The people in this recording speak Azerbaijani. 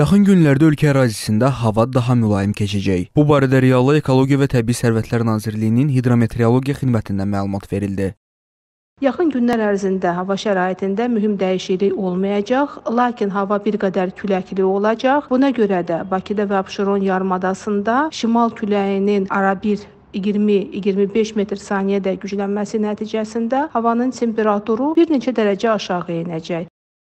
Yaxın günlərdə ölkə ərazisində hava daha mülayim keçəcək. Bu barədə Reallı Ekologiya və Təbii Sərvətlər Nazirliyinin hidrometeorologiya xidmətindən məlumat verildi. Yaxın günlər ərzində hava şəraitində mühüm dəyişiklik olmayacaq, lakin hava bir qədər küləkli olacaq. Buna görə də Bakıda və Abşeron yarımadasında şimal küləyinin ara bir 20-25 metr saniyədə güclənməsi nəticəsində havanın temperaturu bir neçə dərəcə aşağı enəcək.